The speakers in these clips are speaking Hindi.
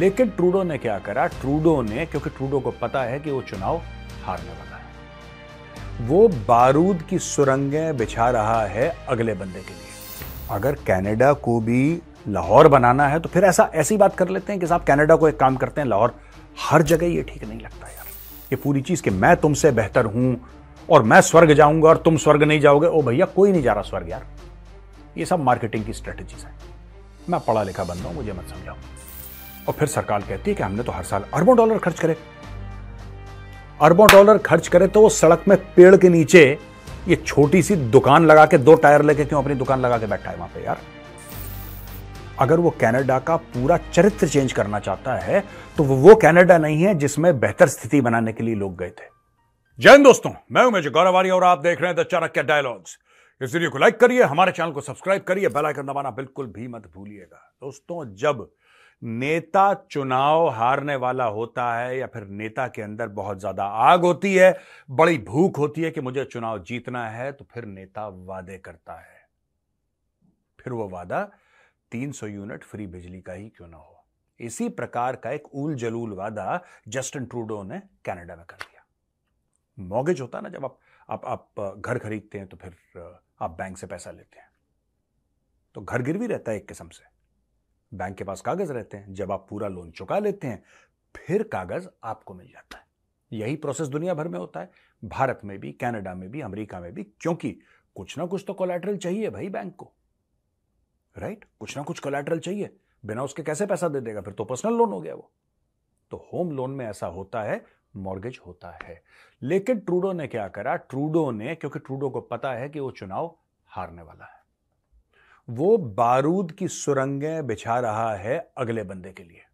लेकिन ट्रूडो ने क्या करा ट्रूडो ने क्योंकि ट्रूडो को पता है कि वो चुनाव हारने वाला है वो बारूद की सुरंगें बिछा रहा है अगले बंदे के लिए अगर कनाडा को भी लाहौर बनाना है तो फिर ऐसा ऐसी बात कर लेते हैं कि साहब कनाडा को एक काम करते हैं लाहौर हर जगह ये ठीक नहीं लगता यार ये पूरी चीज़ कि मैं तुमसे बेहतर हूं और मैं स्वर्ग जाऊंगा और तुम स्वर्ग नहीं जाओगे ओ भैया कोई नहीं जा रहा स्वर्ग यार ये सब मार्केटिंग की स्ट्रेटेजीज है मैं पढ़ा लिखा बंदा हूं मुझे मत समझाऊंगा और फिर सरकार कहती है कि हमने तो हर साल अरबों डॉलर खर्च करे अरबों डॉलर खर्च करे तो वो सड़क में पेड़ के नीचे ये छोटी सी दुकान लगा के दो टायर लेके क्यों अपनी दुकान लगा के बैठा है वहां पे यार अगर वो कनाडा का पूरा चरित्र चेंज करना चाहता है तो वो वो कनाडा नहीं है जिसमें बेहतर स्थिति बनाने के लिए लोग गए थे जय हिंद दोस्तों मैं हूं मेजर गौरवारी और आप देख रहे हैं द चाणक्य डायलॉग्स इस वीडियो को लाइक करिए हमारे चैनल को सब्सक्राइब करिए बेल आइकन दबाना बिल्कुल भी मत भूलिएगा दोस्तों जब नेता चुनाव हारने वाला होता है या फिर नेता के अंदर बहुत ज्यादा आग होती है बड़ी भूख होती है कि मुझे चुनाव जीतना है तो फिर नेता वादे करता है फिर वो वादा 300 यूनिट फ्री बिजली का ही क्यों ना हो इसी प्रकार का एक उल जलूल वादा जस्टिन ट्रूडो ने कनाडा में कर दिया मॉगेज होता ना जब आप आप आप घर खरीदते हैं तो फिर आप बैंक से पैसा लेते हैं तो घर गिरवी रहता है एक किस्म से बैंक के पास कागज रहते हैं जब आप पूरा लोन चुका लेते हैं फिर कागज आपको मिल जाता है यही प्रोसेस दुनिया भर में होता है भारत में भी कनाडा में भी अमेरिका में भी क्योंकि कुछ ना कुछ तो कोलेट्रल चाहिए भाई बैंक को राइट कुछ ना कुछ कोलेट्रल चाहिए बिना उसके कैसे पैसा दे देगा फिर तो पर्सनल लोन हो गया वो तो होम लोन में ऐसा होता है मॉर्गेज होता है लेकिन ट्रूडो ने क्या करा ट्रूडो ने क्योंकि ट्रूडो को पता है कि वो चुनाव हारने वाला है वो बारूद की सुरंगें बिछा रहा है अगले बंदे के लिए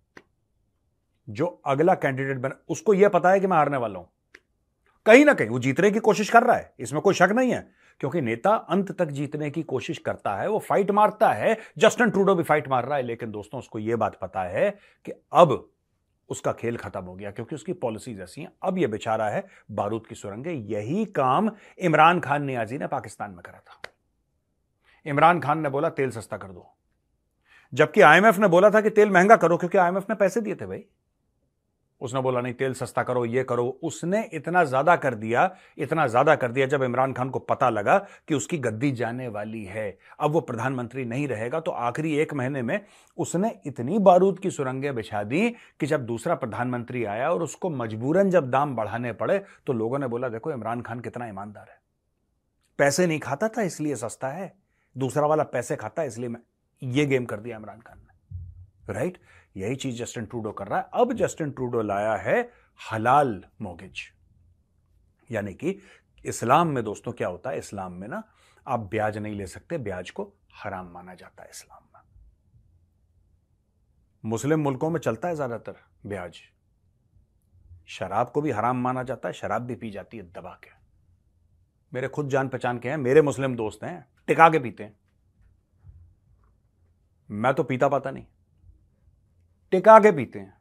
जो अगला कैंडिडेट बना उसको यह पता है कि मैं हारने वाला हूं कहीं ना कहीं वो जीतने की कोशिश कर रहा है इसमें कोई शक नहीं है क्योंकि नेता अंत तक जीतने की कोशिश करता है वो फाइट मारता है जस्टिन ट्रूडो भी फाइट मार रहा है लेकिन दोस्तों उसको यह बात पता है कि अब उसका खेल खत्म हो गया क्योंकि उसकी पॉलिसीज ऐसी हैं अब यह बेचारा है बारूद की सुरंगें यही काम इमरान खान नियाजी ने पाकिस्तान में करा था इमरान खान ने बोला तेल सस्ता कर दो जबकि आईएमएफ ने बोला था कि तेल महंगा करो क्योंकि आईएमएफ ने पैसे दिए थे भाई उसने बोला नहीं तेल सस्ता करो ये करो उसने इतना ज्यादा कर दिया इतना ज्यादा कर दिया जब इमरान खान को पता लगा कि उसकी गद्दी जाने वाली है अब वो प्रधानमंत्री नहीं रहेगा तो आखिरी एक महीने में उसने इतनी बारूद की सुरंगें बिछा दी कि जब दूसरा प्रधानमंत्री आया और उसको मजबूरन जब दाम बढ़ाने पड़े तो लोगों ने बोला देखो इमरान खान कितना ईमानदार है पैसे नहीं खाता था इसलिए सस्ता है दूसरा वाला पैसे खाता है इसलिए मैं ये गेम कर दिया इमरान खान ने राइट यही चीज जस्टिन ट्रूडो कर रहा है अब जस्टिन ट्रूडो लाया है हलाल मोगेज यानी कि इस्लाम में दोस्तों क्या होता है इस्लाम में ना आप ब्याज नहीं ले सकते ब्याज को हराम माना जाता है इस्लाम में मुस्लिम मुल्कों में चलता है ज्यादातर ब्याज शराब को भी हराम माना जाता है शराब भी पी जाती है दबा के मेरे खुद जान पहचान के हैं मेरे मुस्लिम दोस्त हैं टिका के पीते हैं मैं तो पीता पाता नहीं टिका के पीते हैं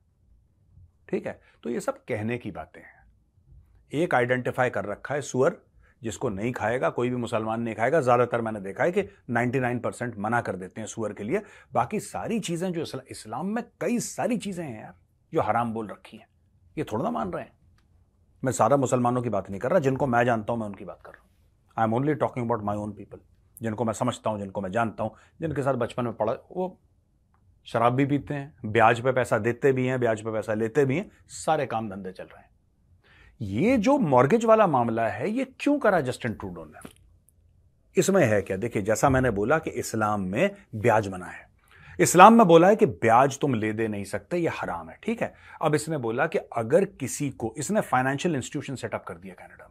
ठीक है तो ये सब कहने की बातें हैं एक आइडेंटिफाई कर रखा है सुअर जिसको नहीं खाएगा कोई भी मुसलमान नहीं खाएगा ज़्यादातर मैंने देखा है कि 99 परसेंट मना कर देते हैं सुअर के लिए बाकी सारी चीज़ें जो इस्लाम में कई सारी चीज़ें हैं यार जो हराम बोल रखी हैं ये थोड़ा ना मान रहे हैं मैं सारा मुसलमानों की बात नहीं कर रहा जिनको मैं जानता हूं मैं उनकी बात कर रहा हूं I am only talking about my own people जिनको मैं समझता हूँ जिनको मैं जानता हूँ जिनके हम्म। साथ बचपन में पढ़ा वो शराब भी पीते हैं ब्याज पे पैसा देते भी हैं ब्याज पे पैसा लेते भी हैं सारे काम धंधे चल रहे हैं ये जो मॉर्गेज वाला मामला है ये क्यों करा जस्टिन ट्रूडो ने इसमें है क्या देखिए जैसा मैंने बोला कि इस्लाम में ब्याज मना है इस्लाम में बोला है कि ब्याज तुम ले दे नहीं सकते ये हराम है ठीक है अब इसने बोला कि अगर किसी को इसने फाइनेंशियल इंस्टीट्यूशन सेटअप कर दिया कैनेडा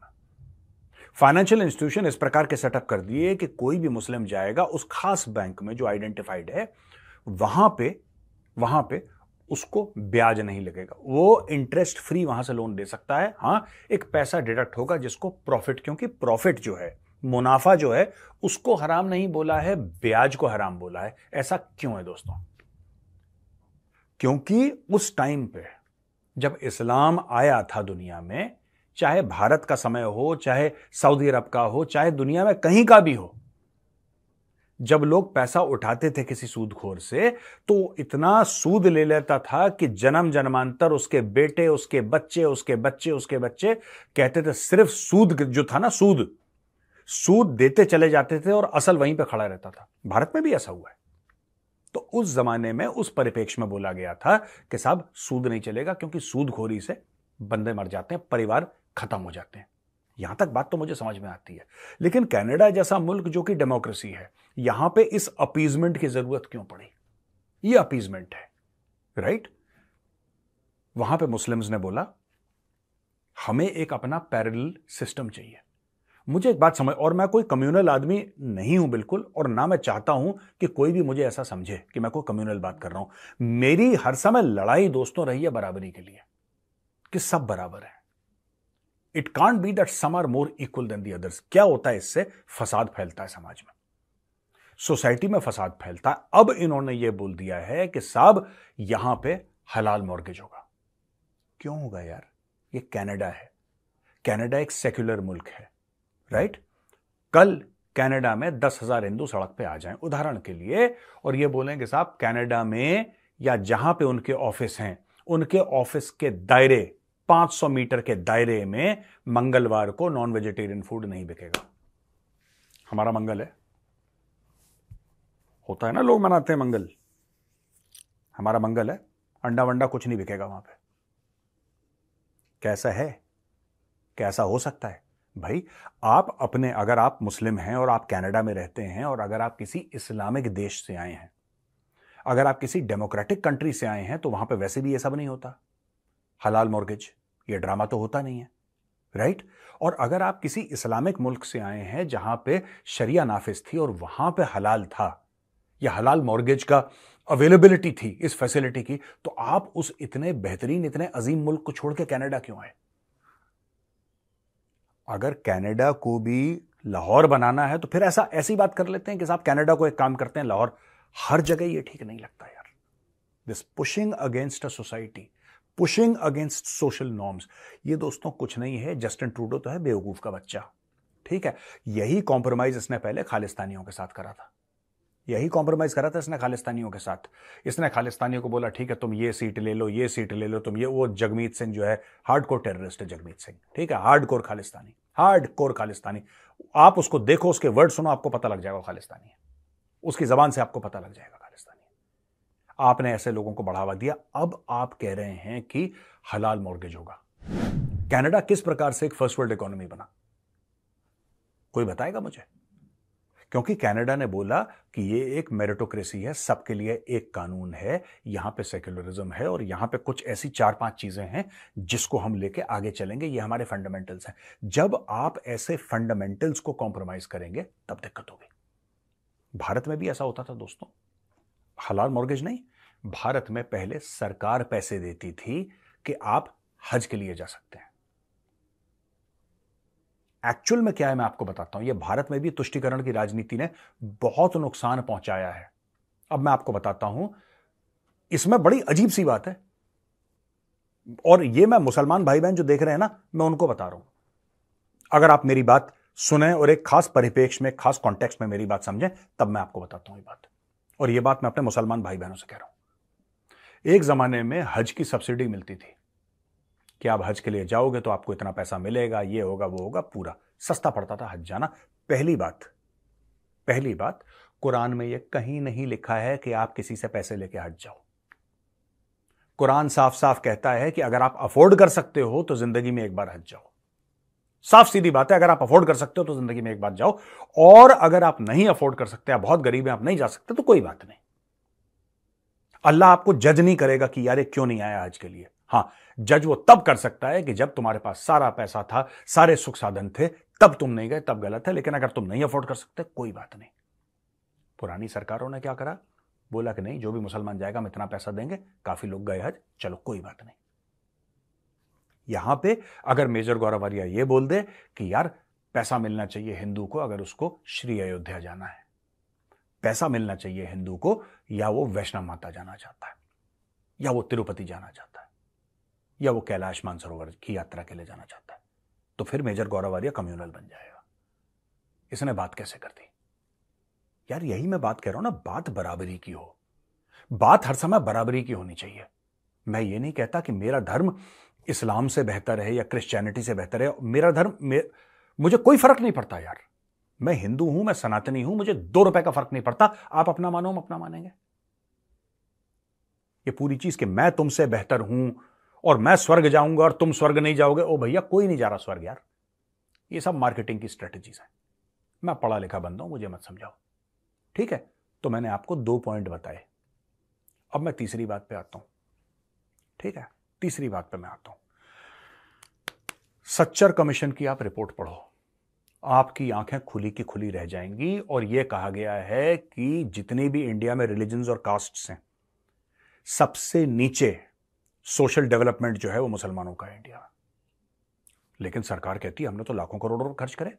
फाइनेंशियल इंस्टीट्यूशन इस प्रकार के सेटअप कर दिए कि कोई भी मुस्लिम जाएगा उस खास बैंक में जो आइडेंटिफाइड है वहां पे वहां पे उसको ब्याज नहीं लगेगा वो इंटरेस्ट फ्री वहां से लोन दे सकता है हाँ एक पैसा डिडक्ट होगा जिसको प्रॉफिट क्योंकि प्रॉफिट जो है मुनाफा जो है उसको हराम नहीं बोला है ब्याज को हराम बोला है ऐसा क्यों है दोस्तों क्योंकि उस टाइम पे जब इस्लाम आया था दुनिया में चाहे भारत का समय हो चाहे सऊदी अरब का हो चाहे दुनिया में कहीं का भी हो जब लोग पैसा उठाते थे किसी सूदखोर से तो इतना सूद ले लेता था कि जन्म जन्मांतर उसके बेटे उसके बच्चे उसके बच्चे उसके बच्चे कहते थे सिर्फ सूद जो था ना सूद सूद देते चले जाते थे और असल वहीं पर खड़ा रहता था भारत में भी ऐसा हुआ है तो उस जमाने में उस परिपेक्ष में बोला गया था कि साहब सूद नहीं चलेगा क्योंकि सूदखोरी से बंदे मर जाते हैं परिवार खत्म हो जाते हैं यहां तक बात तो मुझे समझ में आती है लेकिन कनाडा जैसा मुल्क जो कि डेमोक्रेसी है यहां पे इस अपीजमेंट की ज़रूरत क्यों पड़ी ये अपीजमेंट है राइट वहां पे मुस्लिम्स ने बोला हमें एक अपना पैरल सिस्टम चाहिए मुझे एक बात समझ और मैं कोई कम्युनल आदमी नहीं हूं बिल्कुल और ना मैं चाहता हूं कि कोई भी मुझे ऐसा समझे कि मैं कोई कम्युनल बात कर रहा हूं मेरी हर समय लड़ाई दोस्तों रही है बराबरी के लिए कि सब बराबर है it can't be that some are more equal than the others क्या होता है इससे फसाद फैलता है समाज में सोसाइटी में फसाद फैलता है अब इन्होंने ये बोल दिया है कि साहब यहां पे हलाल मॉर्गेज होगा क्यों होगा यार ये कनाडा है कनाडा एक सेक्युलर मुल्क है राइट कल कनाडा में दस हजार हिंदू सड़क पे आ जाएं उदाहरण के लिए और ये बोलें कि साहब कनाडा में या जहां पे उनके ऑफिस हैं उनके ऑफिस के दायरे 500 मीटर के दायरे में मंगलवार को नॉन वेजिटेरियन फूड नहीं बिकेगा हमारा मंगल है होता है ना लोग मनाते हैं मंगल हमारा मंगल है अंडा वंडा कुछ नहीं बिकेगा वहां पे कैसा है कैसा हो सकता है भाई आप अपने अगर आप मुस्लिम हैं और आप कनाडा में रहते हैं और अगर आप किसी इस्लामिक देश से आए हैं अगर आप किसी डेमोक्रेटिक कंट्री से आए हैं तो वहां पे वैसे भी ये सब नहीं होता हलाल मॉर्गेज ये ड्रामा तो होता नहीं है राइट और अगर आप किसी इस्लामिक मुल्क से आए हैं जहां पे शरिया नाफिज थी और वहां पे हलाल था या हलाल मॉर्गेज का अवेलेबिलिटी थी इस फैसिलिटी की तो आप उस इतने बेहतरीन इतने अजीम मुल्क को छोड़ के कैनेडा क्यों आए अगर कैनेडा को भी लाहौर बनाना है तो फिर ऐसा ऐसी बात कर लेते हैं कि साहब कैनेडा को एक काम करते हैं लाहौर हर जगह ये ठीक नहीं लगता यार this pushing against a society pushing against social norms ये दोस्तों कुछ नहीं है जस्टिन ट्रूडो तो है बेवकूफ का बच्चा ठीक है यही कॉम्प्रोमाइज इसने पहले खालिस्तानियों के साथ करा था यही कॉम्प्रोमाइज करा था इसने खालिस्तानियों के साथ इसने खालिस्तानियों को बोला ठीक है तुम ये सीट ले लो ये सीट ले लो तुम ये वो जगमीत सिंह जो है हार्ड कोर टेररिस्ट है जगमीत सिंह ठीक है hard core Khalistani hard core Khalistani आप उसको देखो उसके वर्ड सुनो आपको पता लग जाएगा खालिस्तानी उसकी जबान से आपको पता लग जाएगा आपने ऐसे लोगों को बढ़ावा दिया अब आप कह रहे हैं कि हलाल मॉर्गेज होगा कनाडा किस प्रकार से एक फर्स्ट वर्ल्ड इकोनॉमी बना कोई बताएगा मुझे क्योंकि कनाडा ने बोला कि ये एक मेरिटोक्रेसी है सबके लिए एक कानून है यहां पे सेक्युलरिज्म है और यहां पे कुछ ऐसी चार पांच चीज़ें हैं जिसको हम लेके आगे चलेंगे ये हमारे फंडामेंटल्स हैं जब आप ऐसे फंडामेंटल्स को कॉम्प्रोमाइज़ करेंगे तब दिक्कत होगी भारत में भी ऐसा होता था दोस्तों हलाल मॉर्गेज नहीं भारत में पहले सरकार पैसे देती थी कि आप हज के लिए जा सकते हैं एक्चुअल में क्या है मैं आपको बताता हूं यह भारत में भी तुष्टिकरण की राजनीति ने बहुत नुकसान पहुंचाया है अब मैं आपको बताता हूं इसमें बड़ी अजीब सी बात है और यह मैं मुसलमान भाई बहन जो देख रहे हैं ना मैं उनको बता रहा हूं अगर आप मेरी बात सुने और एक खास परिपेक्ष में खास कॉन्टेक्स्ट में मेरी बात समझें तब मैं आपको बताता हूं ये बात और यह बात मैं अपने मुसलमान भाई बहनों से कह रहा हूं एक जमाने में हज की सब्सिडी मिलती थी कि आप हज के लिए जाओगे तो आपको इतना पैसा मिलेगा ये होगा वो होगा पूरा सस्ता पड़ता था हज जाना पहली बात पहली बात कुरान में यह कहीं नहीं लिखा है कि आप किसी से पैसे लेके हज जाओ कुरान साफ साफ कहता है कि अगर आप अफोर्ड कर सकते हो तो जिंदगी में एक बार हज जाओ साफ सीधी बात है अगर आप अफोर्ड कर सकते हो तो जिंदगी में एक बार जाओ और अगर आप नहीं अफोर्ड कर सकते आप बहुत गरीब हैं आप नहीं जा सकते तो कोई बात नहीं अल्लाह आपको जज नहीं करेगा कि यार ये क्यों नहीं आया आज के लिए हाँ जज वो तब कर सकता है कि जब तुम्हारे पास सारा पैसा था सारे सुख साधन थे तब तुम नहीं गए तब गलत है लेकिन अगर तुम नहीं अफोर्ड कर सकते कोई बात नहीं पुरानी सरकारों ने क्या करा बोला कि नहीं जो भी मुसलमान जाएगा हम इतना पैसा देंगे काफी लोग गए हज चलो कोई बात नहीं यहां पे अगर मेजर गौरवरिया ये बोल दे कि यार पैसा मिलना चाहिए हिंदू को अगर उसको श्री अयोध्या जाना है पैसा मिलना चाहिए हिंदू को या वो वैष्णव माता जाना चाहता है या वो तिरुपति जाना चाहता है या वो कैलाश मानसरोवर की यात्रा के लिए जाना चाहता है तो फिर मेजर गौरवरिया कम्युनल बन जाएगा इसने बात कैसे कर दी यार यही मैं बात कह रहा हूं ना बात बराबरी की हो बात हर समय बराबरी की होनी चाहिए मैं ये नहीं कहता कि मेरा धर्म इस्लाम से बेहतर है या क्रिश्चियनिटी से बेहतर है मेरा धर्म मे, मुझे कोई फर्क नहीं पड़ता यार मैं हिंदू हूं मैं सनातनी हूं मुझे दो रुपए का फर्क नहीं पड़ता आप अपना मानो हम अपना मानेंगे ये पूरी चीज कि मैं तुमसे बेहतर हूं और मैं स्वर्ग जाऊंगा और तुम स्वर्ग नहीं जाओगे ओ भैया कोई नहीं जा रहा स्वर्ग यार ये सब मार्केटिंग की स्ट्रेटेजीज है मैं पढ़ा लिखा बंदा हूं मुझे मत समझाओ ठीक है तो मैंने आपको दो पॉइंट बताए अब मैं तीसरी बात पे आता हूं ठीक है तीसरी बात पर मैं आता हूं सच्चर कमीशन की आप रिपोर्ट पढ़ो आपकी आंखें खुली की खुली रह जाएंगी और यह कहा गया है कि जितने भी इंडिया में रिलीजन और कास्ट हैं सबसे नीचे सोशल डेवलपमेंट जो है वो मुसलमानों का है इंडिया लेकिन सरकार कहती है हमने तो लाखों करोड़ों खर्च करे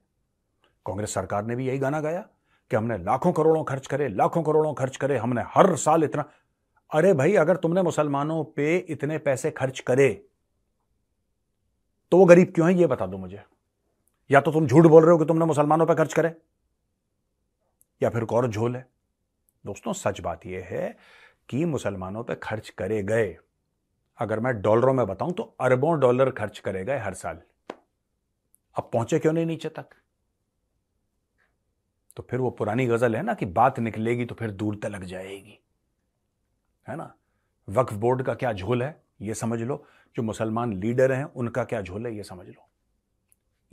कांग्रेस सरकार ने भी यही गाना गाया कि हमने लाखों करोड़ों खर्च करे लाखों करोड़ों खर्च करे हमने हर साल इतना अरे भाई अगर तुमने मुसलमानों पे इतने पैसे खर्च करे तो वो गरीब क्यों है ये बता दो मुझे या तो तुम झूठ बोल रहे हो कि तुमने मुसलमानों पर खर्च करे या फिर और झोल है दोस्तों सच बात यह है कि मुसलमानों पर खर्च करे गए अगर मैं डॉलरों में बताऊं तो अरबों डॉलर खर्च करे गए हर साल अब पहुंचे क्यों नहीं नीचे तक तो फिर वो पुरानी गजल है ना कि बात निकलेगी तो फिर दूर तक लग जाएगी है ना वक्फ बोर्ड का क्या झोल है ये समझ लो जो मुसलमान लीडर हैं उनका क्या झोल है ये समझ लो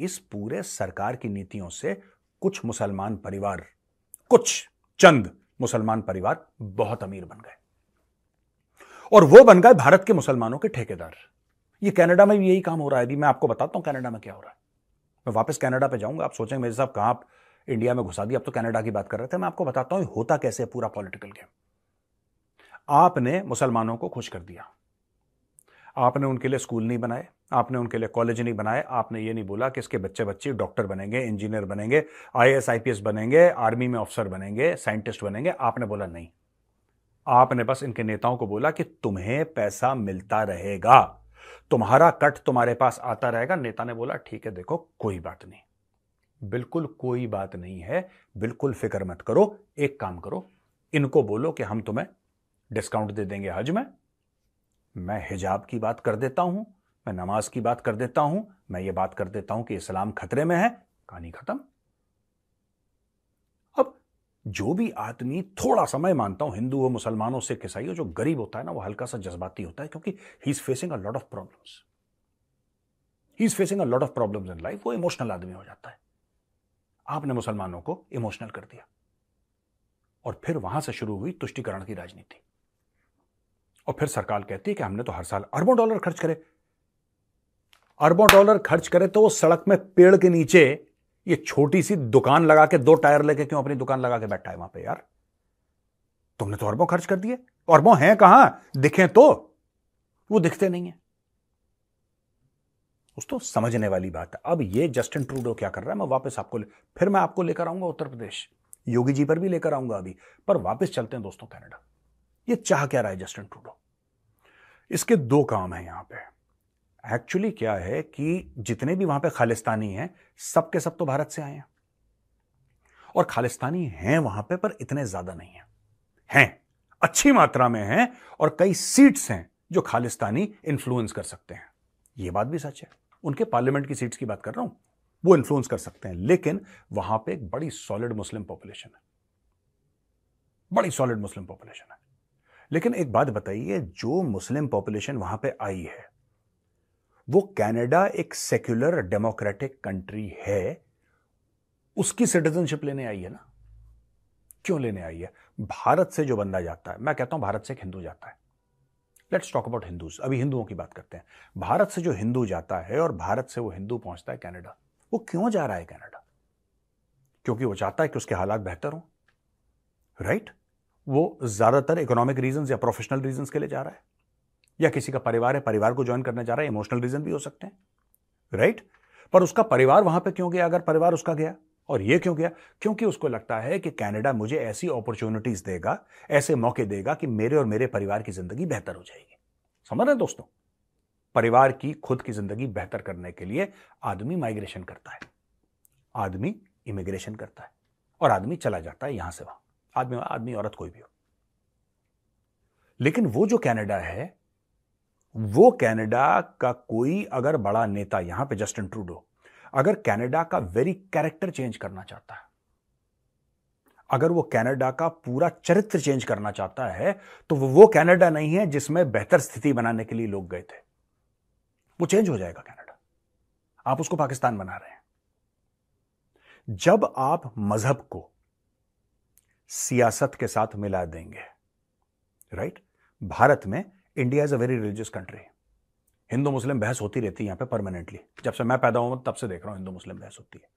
इस पूरे सरकार की नीतियों से कुछ मुसलमान परिवार कुछ चंद मुसलमान परिवार बहुत अमीर बन गए और वो बन गए भारत के मुसलमानों के ठेकेदार ये कनाडा में भी यही काम हो रहा है अभी मैं आपको बताता हूं कनाडा में क्या हो रहा है मैं वापस कनाडा पे जाऊंगा आप सोचेंगे मेरे साहब कहां आप इंडिया में घुसा दिया अब तो कनाडा की बात कर रहे थे मैं आपको बताता हूं होता कैसे पूरा पॉलिटिकल गेम आपने मुसलमानों को खुश कर दिया आपने उनके लिए स्कूल नहीं बनाए आपने उनके लिए कॉलेज नहीं बनाए आपने ये नहीं बोला कि इसके बच्चे बच्चे डॉक्टर बनेंगे इंजीनियर बनेंगे पी एस बनेंगे आर्मी में ऑफिसर बनेंगे साइंटिस्ट बनेंगे आपने बोला नहीं आपने बस इनके नेताओं को बोला कि तुम्हें पैसा मिलता रहेगा तुम्हारा कट तुम्हारे पास आता रहेगा नेता ने बोला ठीक है देखो कोई बात नहीं बिल्कुल कोई बात नहीं है बिल्कुल फिक्र मत करो एक काम करो इनको बोलो कि हम तुम्हें डिस्काउंट दे देंगे हज में मैं हिजाब की बात कर देता हूं मैं नमाज की बात कर देता हूं मैं ये बात कर देता हूं कि इस्लाम खतरे में है कहानी खत्म अब जो भी आदमी थोड़ा सा मैं मानता हूं हिंदू हो मुसलमानों से ईसाई हो जो गरीब होता है ना वो हल्का सा जज्बाती होता है क्योंकि he is facing a lot of problems he is facing a lot of problems in life वो इमोशनल आदमी हो जाता है आपने मुसलमानों को इमोशनल कर दिया और फिर वहां से शुरू हुई तुष्टिकरण की राजनीति और फिर सरकार कहती है कि हमने तो हर साल अरबों डॉलर खर्च करे अरबों डॉलर खर्च करे तो सड़क में पेड़ के नीचे ये छोटी सी दुकान लगा के दो टायर लेके क्यों अपनी दुकान लगा के बैठा है वहां पे यार तुमने तो अरबों खर्च कर दिए अरबों हैं कहां दिखे तो वो दिखते नहीं है तो समझने वाली बात है अब ये जस्टिन ट्रूडो क्या कर रहा है मैं वापस आपको फिर मैं आपको लेकर आऊंगा उत्तर प्रदेश योगी जी पर भी लेकर आऊंगा अभी पर वापस चलते हैं दोस्तों कनाडा ये चाह क्या रहा है जस्टिन ट्रूडो इसके दो काम है यहां पे एक्चुअली क्या है कि जितने भी वहां पे खालिस्तानी हैं सब के सब तो भारत से आए हैं और खालिस्तानी हैं वहां पे पर इतने ज्यादा नहीं है हैं अच्छी मात्रा में हैं और कई सीट्स हैं जो खालिस्तानी इन्फ्लुएंस कर सकते हैं यह बात भी सच है उनके पार्लियामेंट की सीट्स की बात कर रहा हूं वो इन्फ्लुएंस कर सकते हैं लेकिन वहां पे एक बड़ी सॉलिड मुस्लिम पॉपुलेशन है बड़ी सॉलिड मुस्लिम पॉपुलेशन है लेकिन एक बात बताइए जो मुस्लिम पॉपुलेशन वहां पे आई है वो कनाडा एक सेक्युलर डेमोक्रेटिक कंट्री है उसकी सिटीजनशिप लेने आई है ना क्यों लेने आई है भारत से जो बंदा जाता है मैं कहता हूं भारत से एक हिंदू जाता है लेट्स टॉक अबाउट हिंदूज अभी हिंदुओं की बात करते हैं भारत से जो हिंदू जाता है और भारत से वो हिंदू पहुंचता है कनाडा वो क्यों जा रहा है कनाडा क्योंकि वो चाहता है कि उसके हालात बेहतर हों राइट right? वो ज़्यादातर इकोनॉमिक रीजंस या प्रोफेशनल रीजंस के लिए जा रहा है या किसी का परिवार है परिवार को ज्वाइन करने जा रहा है इमोशनल रीजन भी हो सकते हैं राइट पर उसका परिवार वहां पे क्यों गया अगर परिवार उसका गया और ये क्यों गया क्योंकि उसको लगता है कि कनाडा मुझे ऐसी अपॉर्चुनिटीज देगा ऐसे मौके देगा कि मेरे और मेरे परिवार की जिंदगी बेहतर हो जाएगी समझ रहे दोस्तों परिवार की खुद की जिंदगी बेहतर करने के लिए आदमी माइग्रेशन करता है आदमी इमिग्रेशन करता है और आदमी चला जाता है यहां से वहां आदमी आदमी औरत कोई भी हो लेकिन वो जो कनाडा है वो कनाडा का कोई अगर बड़ा नेता यहां पे जस्टिन ट्रूडो अगर कनाडा का वेरी कैरेक्टर चेंज करना चाहता है अगर वो कनाडा का पूरा चरित्र चेंज करना चाहता है तो वो वो कनाडा नहीं है जिसमें बेहतर स्थिति बनाने के लिए लोग गए थे वो चेंज हो जाएगा कनाडा आप उसको पाकिस्तान बना रहे हैं जब आप मजहब को सियासत के साथ मिला देंगे राइट right? भारत में India is a very religious country हिंदू मुस्लिम बहस होती रहती है यहां पे परमानेंटली जब से मैं पैदा हुआ तब से देख रहा हूं हिंदू मुस्लिम बहस होती है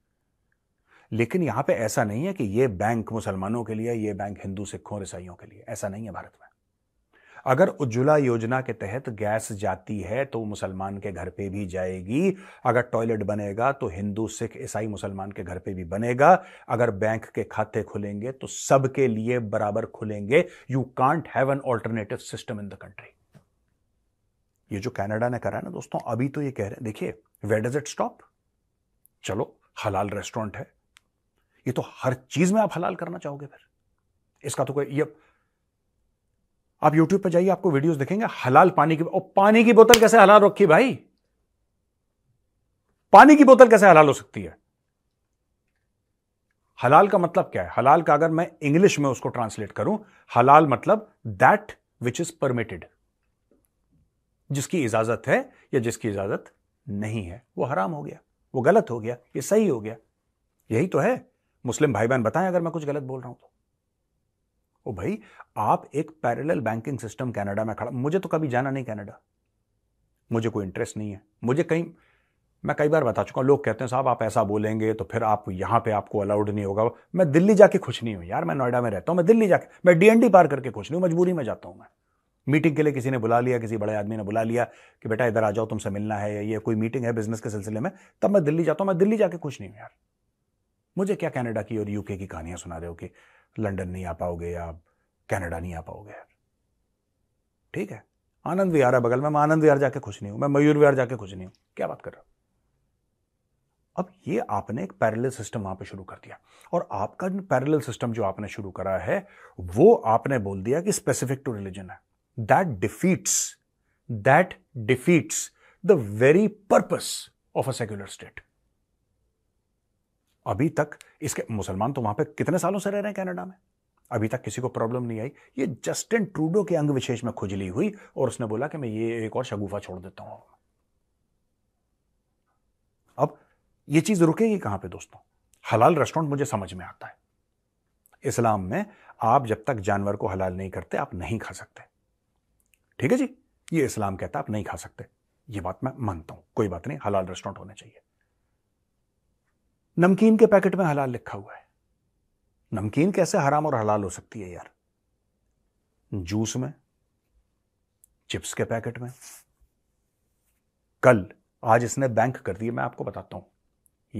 लेकिन यहां पे ऐसा नहीं है कि ये बैंक मुसलमानों के लिए ये बैंक हिंदू सिखों और ईसाइयों के लिए ऐसा नहीं है भारत में अगर उज्ज्वला योजना के तहत गैस जाती है तो मुसलमान के घर पे भी जाएगी अगर टॉयलेट बनेगा तो हिंदू सिख ईसाई मुसलमान के घर पे भी बनेगा अगर बैंक के खाते खुलेंगे तो सबके लिए बराबर खुलेंगे you can't have an alternative system in the country ये जो कनाडा ने करा ना दोस्तों अभी तो ये कह रहे हैं देखिए वेर डज इट स्टॉप चलो हलाल रेस्टोरेंट है ये तो हर चीज में आप हलाल करना चाहोगे फिर इसका तो कोई ये आप YouTube पर जाइए आपको वीडियोस दिखेंगे हलाल पानी की और पानी की बोतल कैसे हलाल रखी भाई पानी की बोतल कैसे हलाल हो सकती है हलाल का मतलब क्या है हलाल का अगर मैं इंग्लिश में उसको ट्रांसलेट करूं हलाल मतलब दैट विच इज परमिटेड जिसकी इजाजत है या जिसकी इजाजत नहीं है वो हराम हो गया वो गलत हो गया ये सही हो गया यही तो है मुस्लिम भाई बहन बताएं अगर मैं कुछ गलत बोल रहा हूं तो ओ भाई आप एक पैरेलल बैंकिंग सिस्टम कनाडा में खड़ा मुझे तो कभी जाना नहीं कनाडा मुझे कोई इंटरेस्ट नहीं है मुझे कहीं मैं कई बार बता चुका हूँ लोग कहते हैं साहब आप ऐसा बोलेंगे तो फिर आप यहाँ पे आपको अलाउड नहीं होगा मैं दिल्ली जाके खुश नहीं हूँ यार मैं नोएडा में रहता हूँ मैं दिल्ली जाके मैं डीएनडी पार करके खुश नहीं हूँ मजबूरी में जाता हूँ मैं मीटिंग के लिए किसी ने बुला लिया किसी बड़े आदमी ने बुला लिया कि बेटा इधर आ जाओ तुमसे मिलना है ये कोई मीटिंग है बिजनेस के सिलसिले में तब मैं दिल्ली जाता हूँ मैं दिल्ली जाके खुश नहीं हूँ यार मुझे क्या कनाडा की और यूके की कहानियां सुना रहे हो कि लंदन नहीं आ पाओगे आप कनाडा नहीं आ पाओगे यार ठीक है आनंद विहार है बगल में मैं आनंद विहार जाके खुश नहीं हूं मैं मयूर विहार जाके खुश नहीं हूं क्या बात कर रहा हूं अब ये आपने एक पैरेलल सिस्टम वहां पे शुरू कर दिया और आपका पैरेलल सिस्टम जो आपने शुरू करा है वो आपने बोल दिया कि स्पेसिफिक टू रिलीजन है that defeats that defeats the very purpose of a secular state अभी तक इसके मुसलमान तो वहां पर कितने सालों से रह रहे हैं कैनेडा में अभी तक किसी को प्रॉब्लम नहीं आई ये जस्टिन ट्रूडो के अंग विशेष में खुजली हुई और उसने बोला कि मैं ये एक और शगुफा छोड़ देता हूं अब ये चीज रुकेगी कहां पे दोस्तों हलाल रेस्टोरेंट मुझे समझ में आता है इस्लाम में आप जब तक जानवर को हलाल नहीं करते आप नहीं खा सकते ठीक है जी ये इस्लाम कहता आप नहीं खा सकते ये बात मैं मानता हूं कोई बात नहीं हलाल रेस्टोरेंट होने चाहिए नमकीन के पैकेट में हलाल लिखा हुआ है नमकीन कैसे हराम और हलाल हो सकती है यार जूस में चिप्स के पैकेट में कल आज इसने बैंक कर दिए मैं आपको बताता हूं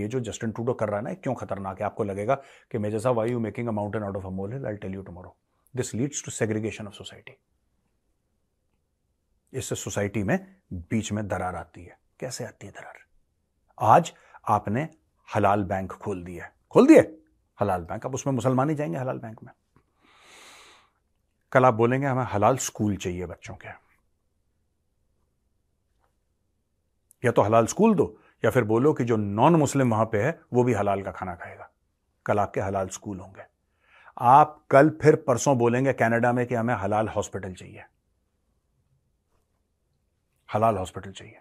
ये जो जस्टिन ट्रूडो कर रहा है ना क्यों खतरनाक है आपको लगेगा कि मेजर साहब why you making a mountain out of a mole I tell you tomorrow this leads to segregation of society इससे सोसाइटी में बीच में दरार आती है कैसे आती है दरार आज आपने हलाल बैंक खोल दिए खोल दिए हलाल बैंक अब उसमें मुसलमान ही जाएंगे हलाल बैंक में कल आप बोलेंगे हमें हलाल स्कूल चाहिए बच्चों के या तो हलाल स्कूल दो या फिर बोलो कि जो नॉन मुस्लिम वहां पे है वो भी हलाल का खाना खाएगा कल आपके हलाल स्कूल होंगे आप कल फिर परसों बोलेंगे कनाडा में कि हमें हलाल हॉस्पिटल चाहिए हलाल हॉस्पिटल चाहिए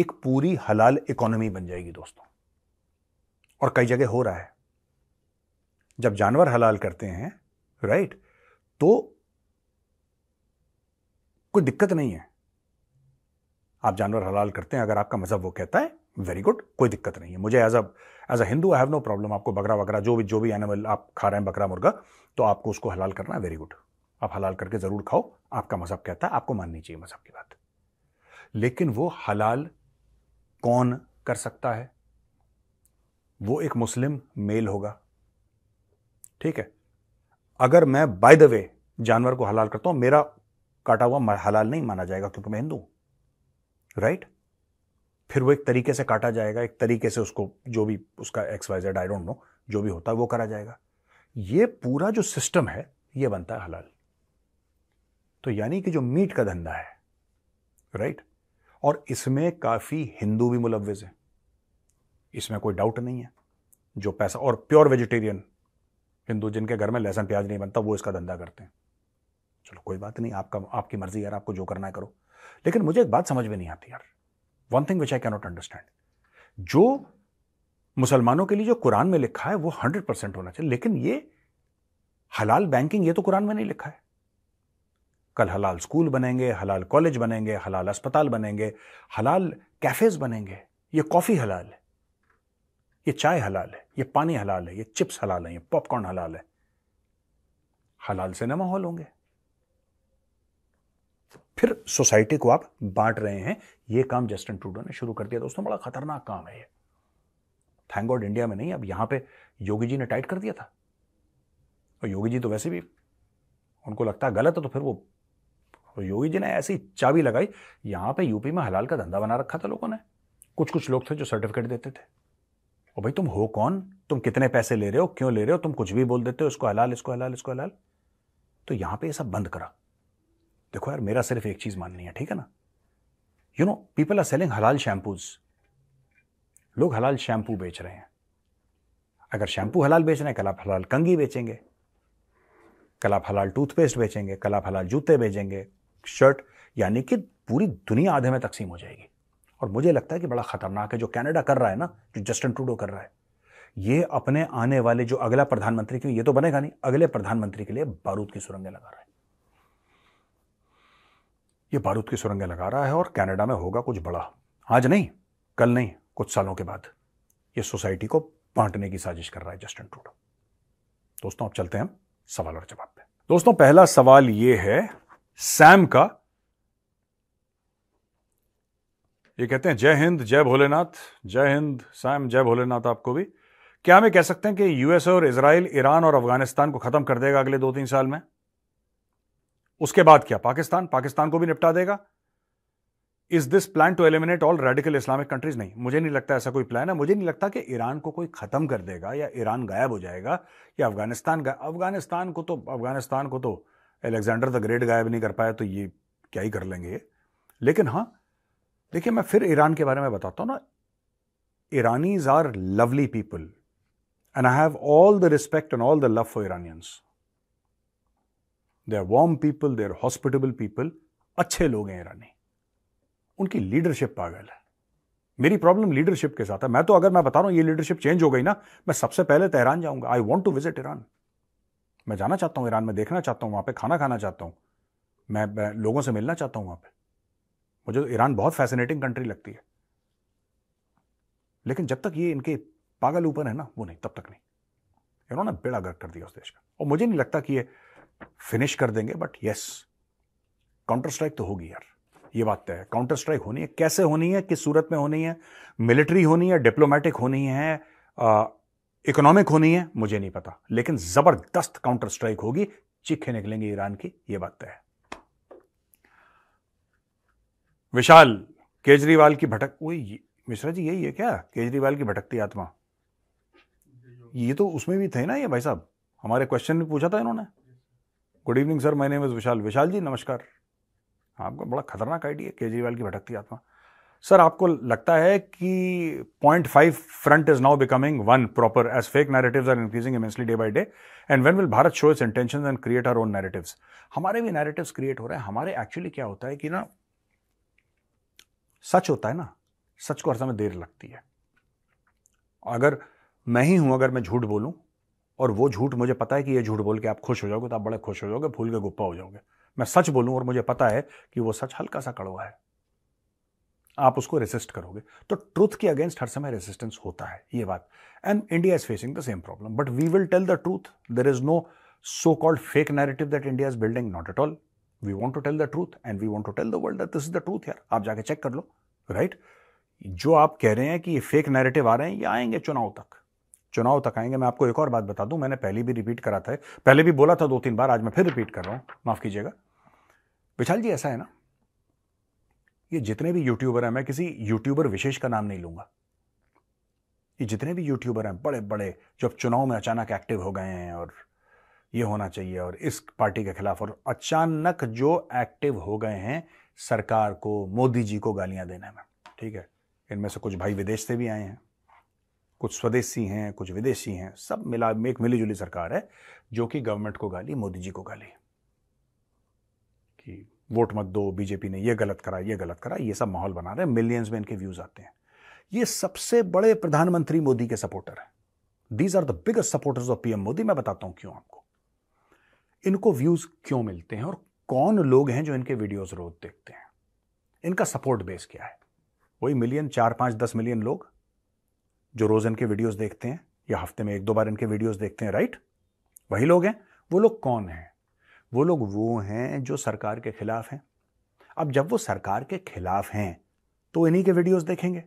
एक पूरी हलाल इकोनॉमी बन जाएगी दोस्तों और कई जगह हो रहा है जब जानवर हलाल करते हैं राइट तो कोई दिक्कत नहीं है आप जानवर हलाल करते हैं अगर आपका मजहब वो कहता है वेरी गुड कोई दिक्कत नहीं है मुझे as a as a Hindu I have no problem आपको बकरा वगैरह जो भी जो भी एनिमल आप खा रहे हैं बकरा मुर्गा तो आपको उसको हलाल करना है वेरी गुड आप हलाल करके ज़रूर खाओ आपका मजहब कहता है आपको माननी चाहिए मजहब की बात लेकिन वो हलाल कौन कर सकता है वो एक मुस्लिम मेल होगा ठीक है अगर मैं बाय द वे जानवर को हलाल करता हूं मेरा काटा हुआ हलाल नहीं माना जाएगा क्योंकि मैं हिंदू राइट फिर वो एक तरीके से काटा जाएगा एक तरीके से उसको जो भी उसका X Y Z I don't know जो भी होता है वो करा जाएगा ये पूरा जो सिस्टम है ये बनता है हलाल तो यानी कि जो मीट का धंधा है राइट और इसमें काफ़ी हिंदू भी मुलविज हैं इसमें कोई डाउट नहीं है जो पैसा और प्योर वेजिटेरियन हिंदू जिनके घर में लहसुन प्याज नहीं बनता वो इसका धंधा करते हैं चलो कोई बात नहीं आपका आपकी मर्जी यार आपको जो करना है करो लेकिन मुझे एक बात समझ में नहीं आती यार one thing which I cannot understand जो मुसलमानों के लिए जो कुरान में लिखा है वो हंड्रेड परसेंट होना चाहिए लेकिन ये हलाल बैंकिंग ये तो कुरान में नहीं लिखा है कल हलाल स्कूल बनेंगे हलाल कॉलेज बनेंगे हलाल अस्पताल बनेंगे हलाल कैफेज बनेंगे ये कॉफ़ी हलाल है ये चाय हलाल है ये पानी हलाल है ये चिप्स हलाल है ये पॉपकॉर्न हलाल है हलाल सिनेमा हॉल होंगे फिर सोसाइटी को आप बांट रहे हैं ये काम जस्टिन ट्रूडो ने शुरू कर दिया दोस्तों बड़ा खतरनाक काम है ये थैंक गॉड इंडिया में नहीं अब यहां पे योगी जी ने टाइट कर दिया था और योगी जी तो वैसे भी उनको लगता है गलत है तो फिर वो और योगी जी ने ऐसी चाबी लगाई यहाँ पे यूपी में हलाल का धंधा बना रखा था लोगों ने कुछ कुछ लोग थे जो सर्टिफिकेट देते थे और भाई तुम हो कौन तुम कितने पैसे ले रहे हो क्यों ले रहे हो तुम कुछ भी बोल देते हो इसको हलाल इसको हलाल इसको हलाल तो यहाँ पे ये सब बंद करा देखो यार मेरा सिर्फ एक चीज़ माननी है ठीक है ना you know people are selling halal shampoos लोग हलाल शैम्पू बेच रहे हैं अगर शैम्पू हलाल बेच रहे हैं कल आप हलाल कंगी बेचेंगे कल आप हलाल टूथपेस्ट बेचेंगे कल आप हलाल जूते बेचेंगे शर्ट यानी कि पूरी दुनिया आधे में तकसीम हो जाएगी और मुझे लगता है कि बड़ा ख़तरनाक है जो कैनेडा कर रहा है ना जो जस्टिन ट्रूडो कर रहा है ये अपने आने वाले जो अगला प्रधानमंत्री क्यों ये तो बनेगा नहीं अगले प्रधानमंत्री के लिए बारूद की सुरंगें लगा रहा है ये बारूद की सुरंगें लगा रहा है और कनाडा में होगा कुछ बड़ा आज नहीं कल नहीं कुछ सालों के बाद ये सोसाइटी को बांटने की साजिश कर रहा है जस्टिन ट्रूडो दोस्तों अब चलते हैं सवाल और जवाब पे दोस्तों पहला सवाल ये है सैम का ये कहते हैं जय हिंद जय भोलेनाथ जय हिंद सैम जय भोलेनाथ आपको भी क्या हमें कह सकते हैं कि यूएसए और इसराइल ईरान और अफगानिस्तान को खत्म कर देगा अगले दो तीन साल में उसके बाद क्या पाकिस्तान पाकिस्तान को भी निपटा देगा is this plan to eliminate all radical Islamic countries नहीं मुझे नहीं लगता ऐसा कोई प्लान है मुझे नहीं लगता कि ईरान को कोई खत्म कर देगा या ईरान गायब हो जाएगा या अफगानिस्तान अफगानिस्तान को तो अफगानिस्तान को तो एलेक्जेंडर द ग्रेट गायब नहीं कर पाया तो ये क्या ही कर लेंगे लेकिन हाँ देखिए मैं फिर ईरान के बारे में बताता हूँ ना Iranis are lovely people and I have all the respect and all the love for Iranians they are warm people they are hospitable people अच्छे लोग हैं ईरानी उनकी लीडरशिप पागल है मेरी प्रॉब्लम लीडरशिप के साथ है मैं तो अगर मैं बता रहा हूं ये लीडरशिप चेंज हो गई ना मैं सबसे पहले तेहरान जाऊंगा I want to visit Iran मैं जाना चाहता हूँ ईरान में देखना चाहता हूँ वहाँ पर खाना खाना चाहता हूँ मैं, लोगों से मिलना चाहता हूँ वहाँ पर मुझे तो ईरान बहुत फैसिनेटिंग कंट्री लगती है लेकिन जब तक ये इनके पागल ऊपर है ना वो नहीं तब तक नहीं इन्होंने बेड़ा गर्क कर दिया उस देश का और मुझे नहीं लगता कि ये फिनिश कर देंगे बट यस काउंटर स्ट्राइक तो होगी यार ये बात तय है काउंटर स्ट्राइक होनी है कैसे होनी है किस सूरत में होनी है मिलिट्री होनी है डिप्लोमेटिक होनी है इकोनॉमिक होनी है मुझे नहीं पता लेकिन जबरदस्त काउंटर स्ट्राइक होगी चिखे निकलेंगे ईरान की यह बात तय है विशाल केजरीवाल की भटक वही मिश्रा जी यही है क्या केजरीवाल की भटकती आत्मा ये तो उसमें भी थे ना ये भाई साहब हमारे क्वेश्चन भी पूछा था इन्होंने good evening sir my name is Vishal Vishal ji नमस्कार आपका बड़ा खतरनाक आइडिया केजरीवाल की भटकती आत्मा सर आपको लगता है कि point five front is now becoming one proper as fake narrative are increasing immensely day by day and when will Bharat show is intention and create our own narrative हमारे भी नैरेटिव क्रिएट हो रहे हैं हमारे एक्चुअली क्या होता है कि ना सच होता है ना सच को हर समय देर लगती है अगर मैं ही हूं अगर मैं झूठ बोलूं और वो झूठ मुझे पता है कि ये झूठ बोल के आप खुश हो जाओगे तो आप बड़े खुश हो जाओगे भूल के गुप्पा हो जाओगे मैं सच बोलूं और मुझे पता है कि वो सच हल्का सा कड़वा है आप उसको रेसिस्ट करोगे तो ट्रूथ के अगेंस्ट हर समय रेसिस्टेंस होता है ये बात and India is facing the same problem but we will tell the truth there is no so called fake narrative that India is building not at all we want to tell the truth and we want to tell the world this is the truth यार आप जाके चेक कर लो राइट right? जो आप कह रहे हैं कि ये फेक नैरेटिव आ रहे हैं ये आएंगे चुनाव तक चुनाव तक आएंगे मैं आपको एक और बात बता दूं मैंने पहले भी रिपीट करा था पहले भी बोला था दो तीन बार आज मैं फिर रिपीट कर रहा हूं माफ कीजिएगा विशाल जी ऐसा है ना ये जितने भी यूट्यूबर हैं मैं किसी यूट्यूबर विशेष का नाम नहीं लूंगा ये जितने भी यूट्यूबर हैं बड़े बड़े जो अब चुनाव में अचानक एक्टिव हो गए हैं और ये होना चाहिए और इस पार्टी के खिलाफ और अचानक जो एक्टिव हो गए हैं सरकार को मोदी जी को गालियां देने में ठीक है इनमें से कुछ भाई विदेश से भी आए हैं कुछ स्वदेशी हैं कुछ विदेशी हैं सब मिला एक मिली जुली सरकार है जो कि गवर्नमेंट को गाली मोदी जी को गाली कि वोट मत दो बीजेपी ने ये गलत करा ये गलत करा ये सब माहौल बना रहे हैं मिलियंस में इनके व्यूज आते हैं ये सबसे बड़े प्रधानमंत्री मोदी के सपोर्टर हैं these are the biggest supporters of PM Modi मैं बताता हूं क्यों आपको इनको व्यूज क्यों मिलते हैं और कौन लोग हैं जो इनके वीडियोज रोज देखते हैं इनका सपोर्ट बेस क्या है वही मिलियन चार पांच दस मिलियन लोग जो रोज इनके वीडियोज देखते हैं या हफ्ते में एक दो बार इनके वीडियोज देखते हैं राइट वही लोग हैं वो लोग कौन हैं वो लोग वो हैं जो सरकार के खिलाफ हैं अब जब वो सरकार के खिलाफ हैं तो इन्हीं के वीडियोस देखेंगे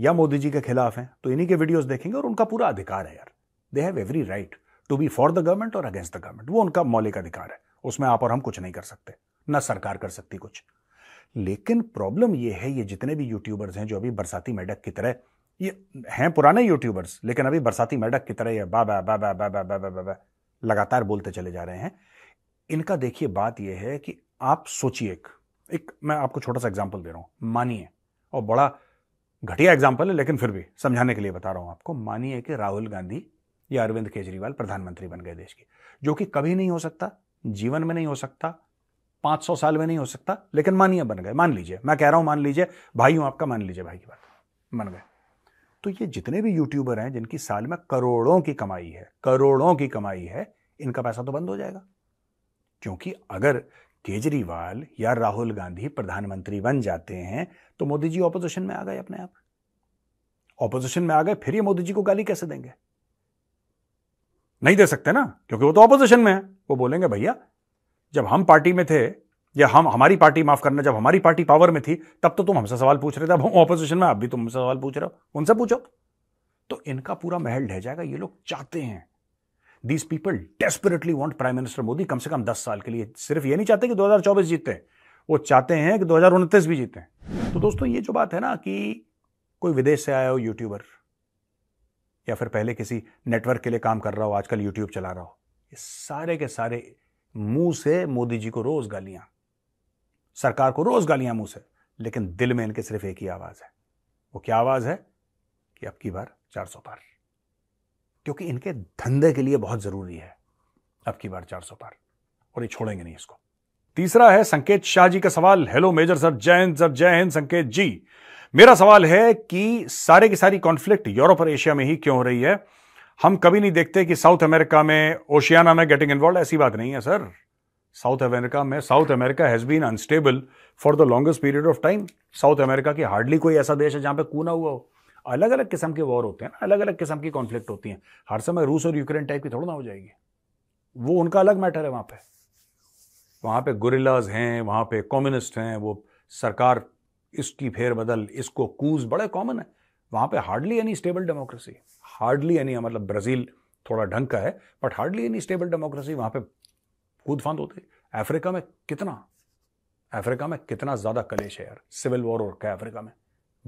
या मोदी जी के खिलाफ हैं तो इन्हीं के वीडियोस देखेंगे और उनका पूरा अधिकार है यार they have every right to be for the government और अगेंस्ट द गवर्नमेंट वो उनका मौलिक अधिकार है उसमें आप और हम कुछ नहीं कर सकते ना सरकार कर सकती कुछ लेकिन प्रॉब्लम ये है ये जितने भी यूट्यूबर्स हैं जो अभी बरसाती मेडक की तरह ये हैं पुराने यूट्यूबर्स लेकिन अभी बरसाती मेडक की तरह ये बा बा बा बा बा बा बा बा लगातार बोलते चले जा रहे हैं इनका देखिए बात यह है कि आप सोचिए एक एक मैं आपको छोटा सा एग्जाम्पल दे रहा हूं मानिए और बड़ा घटिया एग्जाम्पल है लेकिन फिर भी समझाने के लिए बता रहा हूं आपको मानिए कि राहुल गांधी या अरविंद केजरीवाल प्रधानमंत्री बन गए देश के जो कि कभी नहीं हो सकता जीवन में नहीं हो सकता 500 साल में नहीं हो सकता लेकिन मानिए बन गए मान लीजिए मैं कह रहा हूं मान लीजिए भाई हूं आपका मान लीजिए भाई की बात बन गए तो ये जितने भी यूट्यूबर हैं जिनकी साल में करोड़ों की कमाई है करोड़ों की कमाई है इनका पैसा तो बंद हो जाएगा क्योंकि अगर केजरीवाल या राहुल गांधी प्रधानमंत्री बन जाते हैं तो मोदी जी ऑपोजिशन में आ गए अपने आप ऑपोजिशन में आ गए फिर ये मोदी जी को गाली कैसे देंगे नहीं दे सकते ना क्योंकि वो तो ऑपोजिशन में है वो बोलेंगे भैया जब हम पार्टी में थे या हम हमारी पार्टी माफ करना जब हमारी पार्टी पावर में थी तब तो तुम हमसे सवाल पूछ रहे थे अब हम ऑपोजिशन में आप भी तुम हमसे सवाल पूछ रहे हो उनसे पूछो तो इनका पूरा महल ढह जाएगा ये लोग चाहते हैं these people desperately want prime minister Modi कम से कम दस साल के लिए सिर्फ ये नहीं चाहते कि चौबीस जीते वो चाहते हैं कि दो उनतीस भी जीते तो दोस्तों ये जो बात है ना कि कोई विदेश से आया हो यूट्यूबर या फिर पहले किसी नेटवर्क के लिए काम कर रहा हो आजकल यूट्यूब चला रहा हो ये सारे के सारे मुंह से मोदी जी को रोज गालियां सरकार को रोज गालियां मुंह से लेकिन दिल में इनके सिर्फ एक ही आवाज है वो क्या आवाज है कि अब की बार चार सौ पार क्योंकि इनके धंधे के लिए बहुत ज़रूरी है अब की बार सौ पार और ये छोड़ेंगे नहीं इसको तीसरा है संकेत शाह जी का सवाल हेलो मेजर सर जय हिंद सर जय हिंद संकेत जी मेरा सवाल है कि सारे की सारी कॉन्फ्लिक्ट यूरोप और एशिया में ही क्यों हो रही है हम कभी नहीं देखते कि साउथ अमेरिका में ओशियाना में गेटिंग इन्वॉल्व ऐसी बात नहीं है सर साउथ अमेरिका में South America has been unstable for the longest period of time South America की हार्डली कोई ऐसा देश है जहां पे कूना हुआ हो अलग अलग किस्म के वॉर होते हैं ना अलग अलग किस्म की कॉन्फ्लिक्ट होती हैं हर समय रूस और यूक्रेन टाइप की थोड़ी ना हो जाएगी वो उनका अलग मैटर है वहाँ पर वहाँ पर गुरिलाज हैं वहाँ पर कम्युनिस्ट हैं वो सरकार इसकी फेरबदल इसको कूज बड़े कॉमन है वहाँ पर hardly any stable democracy hardly any मतलब ब्राज़ील थोड़ा ढंग का है but hardly any stable democracy वहाँ पर कूद फांद होते अफ्रीका में कितना अफ्रीका में कितना ज़्यादा कलेश है यार सिविल वॉर और क्या अफ्रीका में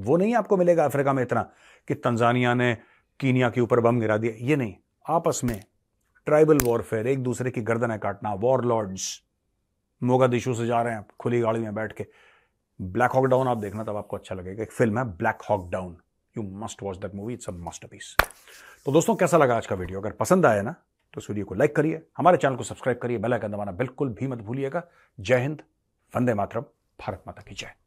वो नहीं आपको मिलेगा अफ्रीका में इतना कि तंजानिया ने कीनिया के ऊपर बम गिरा दिया ये नहीं आपस में ट्राइबल वॉरफेयर एक दूसरे की गर्दनें काटना वॉर लॉर्ड्स मोगादिशु से जा रहे हैं खुली गाड़ी में बैठ के ब्लैक हॉक डाउन आप देखना तब आपको अच्छा लगेगा एक फिल्म है Black Hawk Down you must watch that movie it's a piece तो दोस्तों कैसा लगा आज का वीडियो अगर पसंद आया ना तो इस वीडियो को लाइक करिए हमारे चैनल को सब्सक्राइब करिए बेल आइकन दबाना बिल्कुल भी मत भूलिएगा जय हिंद वंदे मातरम भारत माता की जय